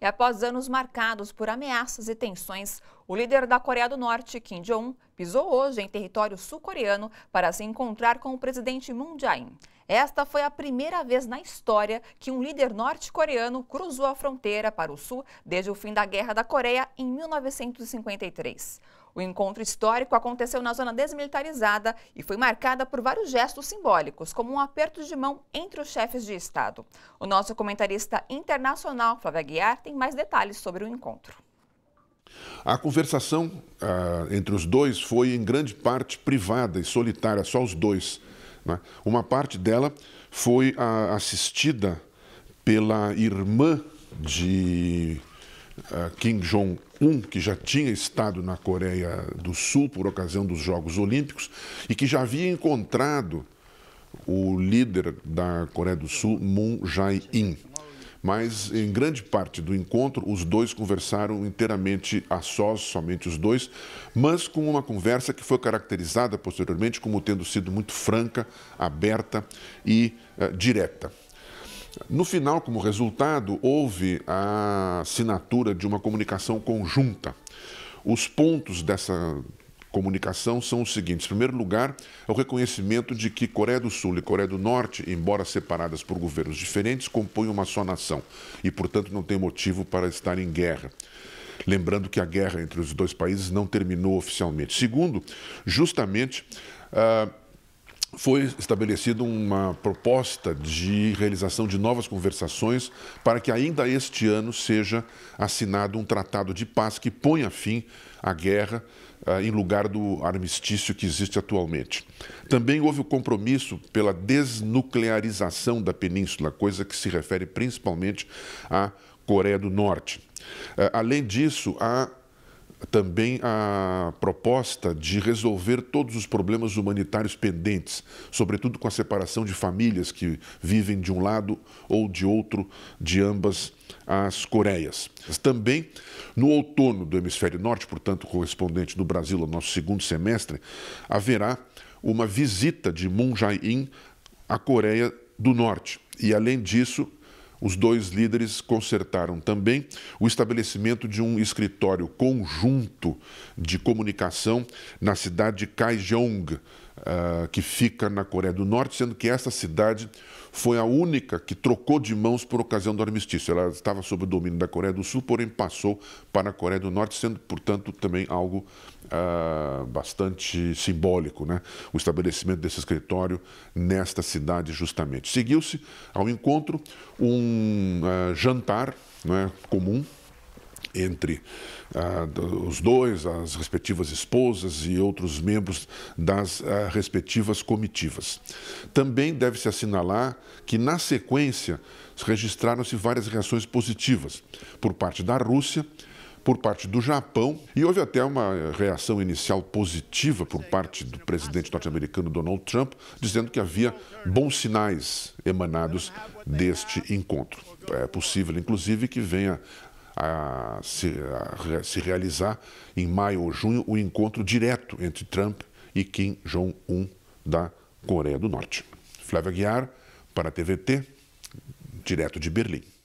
E é após anos marcados por ameaças e tensões, o líder da Coreia do Norte, Kim Jong-un, pisou hoje em território sul-coreano para se encontrar com o presidente Moon Jae-in. Esta foi a primeira vez na história que um líder norte-coreano cruzou a fronteira para o sul desde o fim da Guerra da Coreia em 1953. O encontro histórico aconteceu na zona desmilitarizada e foi marcada por vários gestos simbólicos, como um aperto de mão entre os chefes de Estado. O nosso comentarista internacional, Flávio Aguiar, tem mais detalhes sobre o encontro. A conversação ah, entre os dois foi em grande parte privada e solitária, só os dois. Né? Uma parte dela foi ah, assistida pela irmã de Kim Jong-un, que já tinha estado na Coreia do Sul por ocasião dos Jogos Olímpicos e que já havia encontrado o líder da Coreia do Sul, Moon Jae-in. Mas, em grande parte do encontro, os dois conversaram inteiramente a sós, somente os dois, mas com uma conversa que foi caracterizada posteriormente como tendo sido muito franca, aberta e uh, direta. No final, como resultado, houve a assinatura de uma comunicação conjunta. Os pontos dessa comunicação são os seguintes: em primeiro lugar, é o reconhecimento de que Coreia do Sul e Coreia do Norte, embora separadas por governos diferentes, compõem uma só nação e, portanto, não tem motivo para estar em guerra. Lembrando que a guerra entre os dois países não terminou oficialmente. Segundo, justamente. Uh, foi estabelecida uma proposta de realização de novas conversações para que ainda este ano seja assinado um tratado de paz que ponha fim à guerra uh, em lugar do armistício que existe atualmente. Também houve o compromisso pela desnuclearização da península, coisa que se refere principalmente à Coreia do Norte. Uh, além disso, há também a proposta de resolver todos os problemas humanitários pendentes, sobretudo com a separação de famílias que vivem de um lado ou de outro de ambas as Coreias. Também no outono do hemisfério norte, portanto correspondente do Brasil ao nosso segundo semestre, haverá uma visita de Moon Jae-in à Coreia do Norte. E além disso, os dois líderes consertaram também o estabelecimento de um escritório conjunto de comunicação na cidade de Kaesong, ah, que fica na Coreia do Norte, sendo que essa cidade foi a única que trocou de mãos por ocasião do armistício. Ela estava sob o domínio da Coreia do Sul, porém passou para a Coreia do Norte, sendo, portanto, também algo uh, bastante simbólico, né? o estabelecimento desse escritório nesta cidade, justamente. Seguiu-se ao encontro um uh, jantar né, comum entre ah, os dois, as respectivas esposas e outros membros das ah, respectivas comitivas. Também deve-se assinalar que, na sequência, registraram-se várias reações positivas por parte da Rússia, por parte do Japão e houve até uma reação inicial positiva por parte do presidente norte-americano Donald Trump, dizendo que havia bons sinais emanados deste encontro. É possível, inclusive, que venha a se, a se realizar em maio ou junho o encontro direto entre Trump e Kim Jong-un da Coreia do Norte. Flávia Guiar, para a TVT, direto de Berlim.